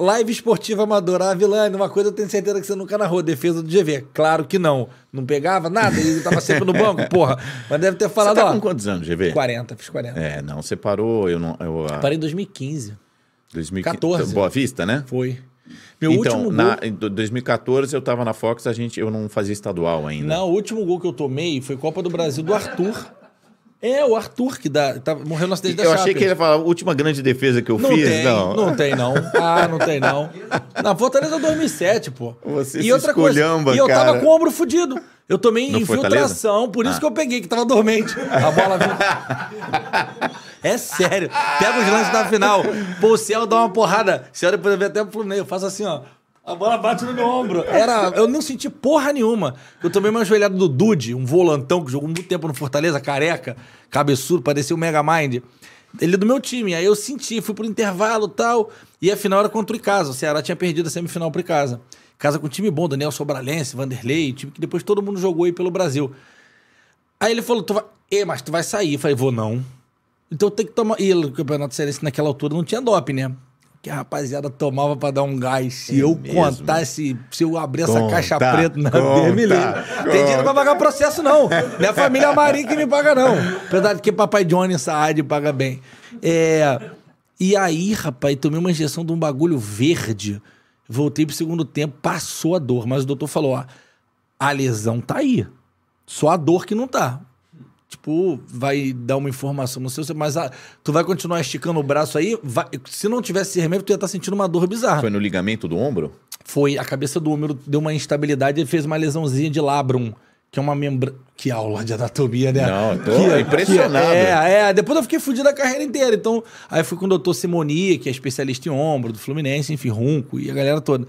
Live esportiva amadora, ah, Vilani, é uma coisa eu tenho certeza que você nunca narrou, defesa do GV. Claro que não. Não pegava nada, ele tava sempre no banco, porra. Mas deve ter falado, você tá com quantos anos, GV? 40, fiz 40. É, não, você parou, eu não... Eu, ah. Parei em 2015. 2014. Boa Vista, né? Foi. Meu então, último gol... em 2014 eu tava na Fox, a gente, eu não fazia estadual ainda. Não, o último gol que eu tomei foi Copa do Brasil do Arthur. É, o Arthur que dá, tá, morreu no acidente eu da Eu achei que ele ia falar, última grande defesa que eu não fiz, tem, não. Não tem, não. Ah, não tem, não. Na Fortaleza 2007, pô. Você e se outra coisa, E eu tava com o ombro fudido. Eu tomei no infiltração, Fortaleza? por isso ah. que eu peguei, que tava dormente. A bola viu. É sério. Pega os lances da final. Pô, o Céu dá uma porrada. olha depois ver até pro Fluminense. Eu faço assim, ó. A bola bate no meu ombro. Era, eu não senti porra nenhuma. Eu tomei uma joelhada do Dude, um volantão que jogou muito tempo no Fortaleza, careca, cabeçudo, parecia o Mega Mind. Ele é do meu time. Aí eu senti, fui pro intervalo e tal. E a final era contra o Icasa. O Ceará tinha perdido a semifinal pro Icasa. Casa com um time bom, Daniel Sobralense, Vanderlei, time que depois todo mundo jogou aí pelo Brasil. Aí ele falou: tu vai... Ê, mas tu vai sair. Eu falei: vou não. Então tem que tomar. E o Campeonato Cearense naquela altura não tinha dop né? que a rapaziada tomava para dar um gás. Se é eu mesmo. contasse, se eu abrir essa caixa preta na conta, Tem dinheiro pra pagar processo, não. Minha é família Marinha que me paga, não. Apesar de que papai Johnny Saad paga bem. É, e aí, rapaz, tomei uma injeção de um bagulho verde. Voltei pro segundo tempo, passou a dor, mas o doutor falou: ó, a lesão tá aí. Só a dor que não tá tipo, vai dar uma informação no seu, mas tu vai continuar esticando o braço aí, vai, se não tivesse esse remédio, tu ia estar tá sentindo uma dor bizarra. Foi no ligamento do ombro? Foi, a cabeça do ombro deu uma instabilidade e fez uma lesãozinha de labrum. Que é uma membra... Que aula de anatomia, né? Não, tô que, é, é, impressionado. Que, é, é. Depois eu fiquei fudido a carreira inteira. Então, aí fui com o doutor Simoni, que é especialista em ombro, do Fluminense, enfim, Runco e a galera toda.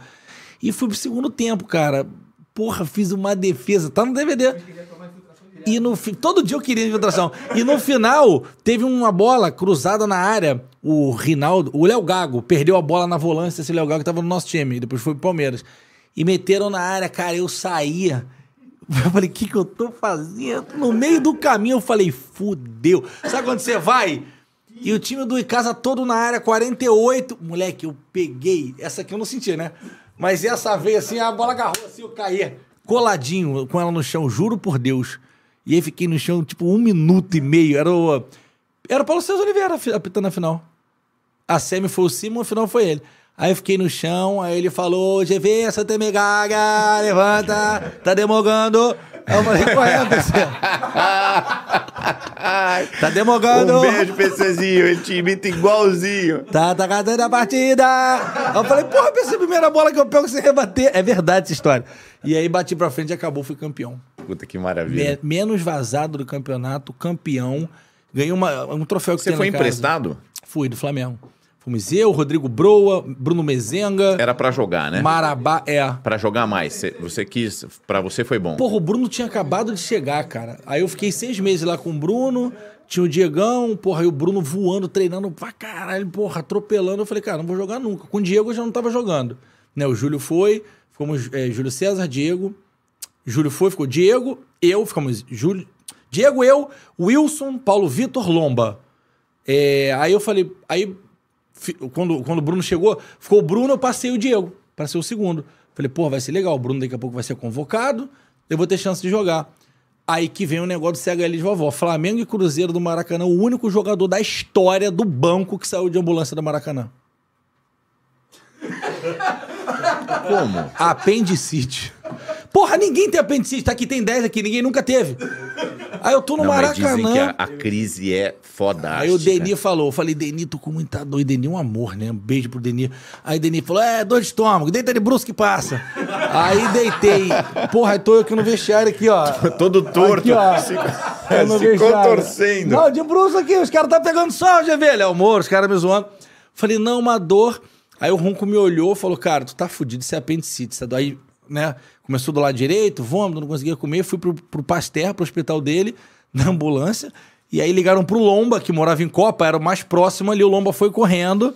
E fui pro segundo tempo, cara. Porra, fiz uma defesa. Tá no DVD. E no todo dia eu queria infiltração. E no final, teve uma bola cruzada na área. O Rinaldo, o Léo Gago, perdeu a bola na volância. Esse Léo Gago tava no nosso time. depois foi pro Palmeiras. E meteram na área, cara. Eu saía. Eu falei, o que, que eu tô fazendo? No meio do caminho eu falei, fudeu. Sabe quando você vai? E o time do Icasa todo na área, 48. Moleque, eu peguei. Essa aqui eu não senti, né? Mas essa vez assim, a bola agarrou assim, eu caí. Coladinho com ela no chão, juro por Deus. E aí fiquei no chão, tipo, um minuto e meio. Era o, era o Paulo César Oliveira apitando a final. A semi foi o Simon, a final foi ele. Aí eu fiquei no chão, aí ele falou: GV, essa tem levanta, tá demogando. É aí eu falei: correndo, tá demogando. Um beijo, PCzinho. Ele te imita tá igualzinho. Tá, tá catando a partida. Eu falei, porra, essa primeira bola que eu pego sem rebater. É verdade essa história. E aí bati pra frente e acabou, fui campeão. Puta que maravilha. menos vazado do campeonato, campeão. Ganhei uma, um troféu que Você foi emprestado? Casa. Fui, do Flamengo como eu, Rodrigo Broa, Bruno Mezenga. Era para jogar, né? Marabá, é. Para jogar mais. Cê, você quis, para você foi bom. Porra, o Bruno tinha acabado de chegar, cara. Aí eu fiquei seis meses lá com o Bruno, tinha o Diegão, porra, e o Bruno voando, treinando pra caralho, porra, atropelando. Eu falei, cara, não vou jogar nunca. Com o Diego eu já não tava jogando. Né, o Júlio foi, ficamos é, Júlio César, Diego. Júlio foi, ficou Diego, eu, ficamos Júlio, Diego, eu, Wilson, Paulo Vitor, Lomba. É, aí eu falei, aí quando, quando o Bruno chegou, ficou o Bruno, eu passei o Diego para ser o segundo. Falei, pô, vai ser legal. O Bruno daqui a pouco vai ser convocado, eu vou ter chance de jogar. Aí que vem o negócio do CHL de vovó. Flamengo e Cruzeiro do Maracanã, o único jogador da história do banco que saiu de ambulância do Maracanã. Como? Apendicite. Porra, ninguém tem apendicite. Tá aqui, tem 10 aqui, ninguém nunca teve. Aí eu tô no não, Maracanã. A, a, crise é foda. Aí o Deni falou, eu falei, Deni, tô com muita dor. E Deni, um amor, né? Um beijo pro Deni. Aí Deni falou, é, dor de estômago, deita de bruxo que passa. aí deitei. Porra, aí tô eu aqui no vestiário aqui, ó. Todo torto. Aqui, ó. Se, é, se contorcendo. Não, de bruxo aqui, os caras tá pegando sol, GV. Ele é o Moro, os caras me zoando. Falei, não, uma dor. Aí o Ronco me olhou e falou, cara, tu tá fudido, isso é apendicite. É aí né? Começou do lado direito, vômito, não conseguia comer. Fui pro, pro Pasteur, pro hospital dele, na ambulância. E aí ligaram pro Lomba, que morava em Copa, era o mais próximo ali. O Lomba foi correndo.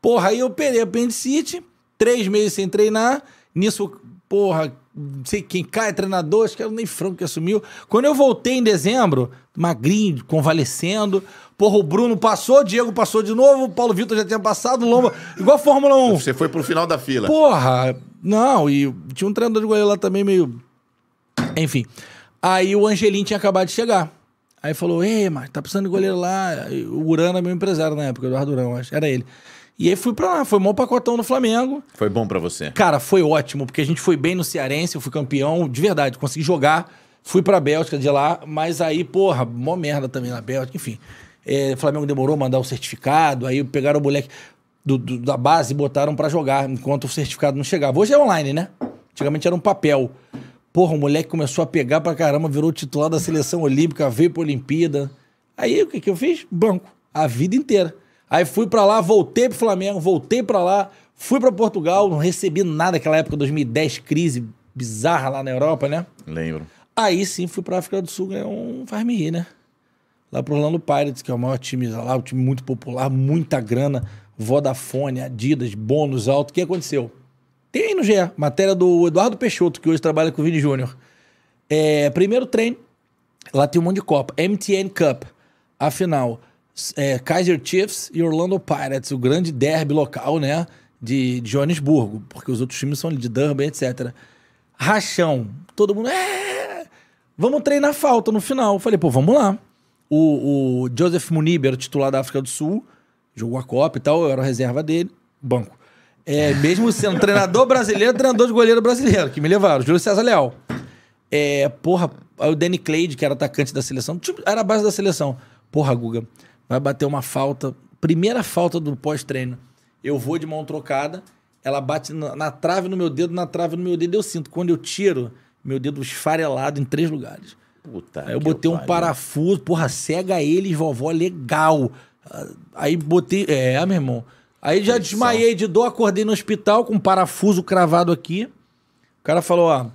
Porra, aí eu operei apendicite, três meses sem treinar. Nisso, porra, não sei quem cai, treinador, acho que era nem Franco que assumiu. Quando eu voltei em dezembro, magrinho, convalescendo, porra, o Bruno passou, o Diego passou de novo, o Paulo Vitor já tinha passado, o Lomba, igual a Fórmula 1. Você foi pro final da fila. Porra, não, e tinha um treinador de goleiro lá também meio... Enfim, aí o Angelim tinha acabado de chegar. Aí falou, ei, mas tá precisando de goleiro lá. O é meu empresário na época, Eduardo Urão, acho, era ele. E aí fui pra lá, foi bom pacotão no Flamengo. Foi bom para você? Cara, foi ótimo, porque a gente foi bem no Cearense, eu fui campeão, de verdade, consegui jogar. Fui pra Bélgica de lá, mas aí, porra, mó merda também na Bélgica, enfim. É, Flamengo demorou a mandar o certificado, aí pegaram o moleque do, do, da base e botaram para jogar, enquanto o certificado não chegava. Hoje é online, né? Antigamente era um papel. Porra, o moleque começou a pegar pra caramba, virou titular da seleção olímpica, veio pra Olimpíada. Aí o que, que eu fiz? Banco. A vida inteira. Aí fui para lá, voltei pro Flamengo, voltei para lá, fui para Portugal, não recebi nada naquela época, 2010, crise bizarra lá na Europa, né? Lembro. Aí sim fui pra África do Sul ganhar um faz-me rir, né? Lá pro Orlando Pirates, que é o maior time lá, um time muito popular, muita grana, Vodafone, Adidas, bônus alto. O que aconteceu? Tem aí no GE, matéria do Eduardo Peixoto, que hoje trabalha com o Vini Júnior. É, primeiro treino, lá tem um monte de Copa, MTN Cup, a final é, Kaiser Chiefs e Orlando Pirates, o grande derby local, né? De, de Joanesburgo, porque os outros times são de Durban, etc. Rachão, todo mundo. É! Vamos treinar falta no final. Eu falei, pô, vamos lá. O, o Joseph Munib era titular da África do Sul, jogou a Copa e tal, eu era reserva dele, banco. É, mesmo sendo treinador brasileiro, treinador de goleiro brasileiro, que me levaram, Júlio César Leal. É, porra, aí o Danny Cleide, que era atacante da seleção, tipo, era a base da seleção. Porra, Guga, vai bater uma falta, primeira falta do pós-treino. Eu vou de mão trocada, ela bate na, na, trave no meu dedo, na trave no meu dedo, eu sinto. Quando eu tiro, meu dedo esfarelado em três lugares. Puta Aí eu botei um parafuso, porra, cega eles, vovó, legal. Aí botei. É, meu irmão. Aí já desmaiei de dor, acordei no hospital com um parafuso cravado aqui. O cara falou, ó,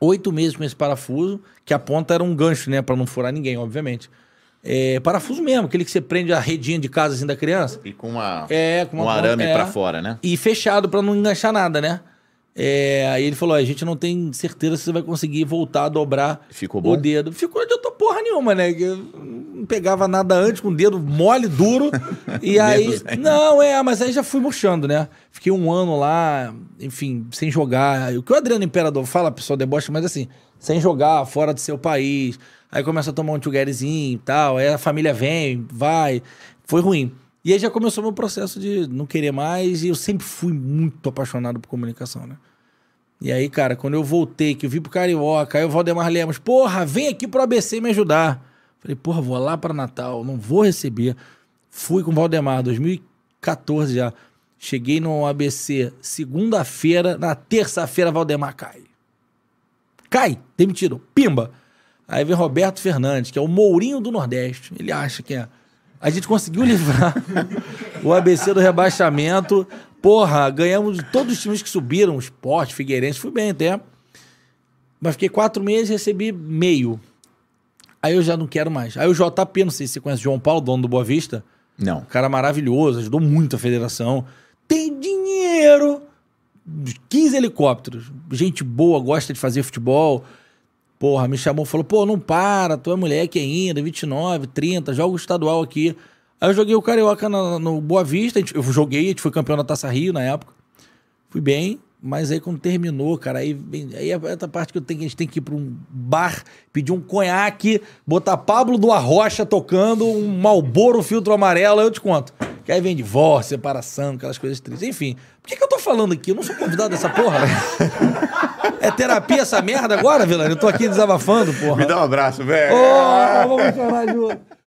oito meses com esse parafuso, que a ponta era um gancho, né? para não furar ninguém, obviamente. É, parafuso mesmo, aquele que você prende a redinha de casa assim da criança. E com uma, é, com uma um arame é, para fora, né? E fechado para não enganchar nada, né? É, aí ele falou: a gente não tem certeza se você vai conseguir voltar a dobrar Ficou bom? o dedo. Ficou de outra porra nenhuma, né? não pegava nada antes com o dedo mole, duro. e aí. Não, é, mas aí já fui murchando, né? Fiquei um ano lá, enfim, sem jogar. O que o Adriano Imperador fala, pessoal debocha, mas assim, sem jogar, fora do seu país. Aí começa a tomar um tchuguerezinho e tal. Aí a família vem, vai. Foi ruim. E aí já começou meu processo de não querer mais. E eu sempre fui muito apaixonado por comunicação, né? E aí, cara, quando eu voltei, que eu vi pro Carioca, aí o Valdemar Lemos, porra, vem aqui pro ABC me ajudar. Falei, porra, vou lá para Natal, não vou receber. Fui com o Valdemar, 2014 já. Cheguei no ABC segunda-feira, na terça-feira Valdemar cai. Cai, demitido, pimba. Aí vem Roberto Fernandes, que é o Mourinho do Nordeste. Ele acha que é. A gente conseguiu livrar o ABC do rebaixamento. Porra, ganhamos de todos os times que subiram, o Sport, Figueirense, fui bem até. Mas fiquei quatro meses e recebi meio. Aí eu já não quero mais. Aí o JP, não sei se você conhece João Paulo, dono do Boa Vista. Não. Um cara maravilhoso, ajudou muito a federação. Tem dinheiro! 15 helicópteros. Gente boa, gosta de fazer futebol. Porra, me chamou falou: pô, não para, tu é moleque ainda, 29, 30, joga o estadual aqui. Aí eu joguei o Carioca no, no Boa Vista, eu joguei, a gente foi campeão da Taça Rio na época. Fui bem. Mas aí quando terminou, cara, aí, aí é outra parte que, tenho, a gente tem que ir para um bar, pedir um conhaque, botar Pablo do Arrocha tocando, um Malboro filtro amarelo, aí eu te conto. Que aí vem divórcio, separação, aquelas coisas tristes. Enfim, por que, que eu tô falando aqui? Eu não sou convidado dessa porra. Né? é terapia essa merda agora, Vilani? Eu tô aqui desabafando, porra. Me dá um abraço, velho. Oh, vamos chorar junto.